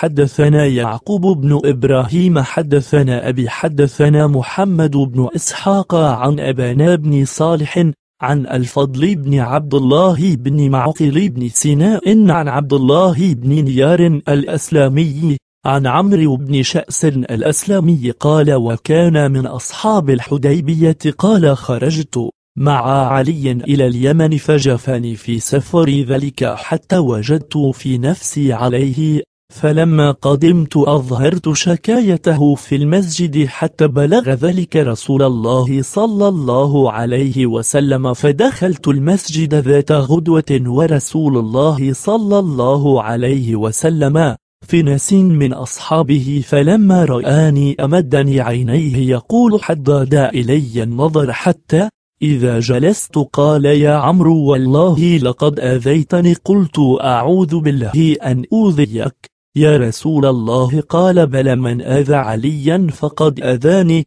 حدثنا يعقوب بن إبراهيم حدثنا أبي حدثنا محمد بن إسحاق عن أبانا بن صالح عن الفضل بن عبد الله بن معقل بن سيناء عن عبد الله بن نيار الأسلامي عن عمرو بن شأس الأسلامي قال وكان من أصحاب الحديبية قال خرجت مع علي إلى اليمن فجفاني في سفري ذلك حتى وجدت في نفسي عليه فلما قدمت أظهرت شكايته في المسجد حتى بلغ ذلك رسول الله صلى الله عليه وسلم فدخلت المسجد ذات غدوة ورسول الله صلى الله عليه وسلم في ناس من أصحابه فلما رآني أمدني عينيه يقول حداد إلي النظر حتى إذا جلست قال يا عمرو والله لقد آذيتني قلت أعوذ بالله أن أوذيك يا رسول الله قال بل من آذى عليا فقد آذاني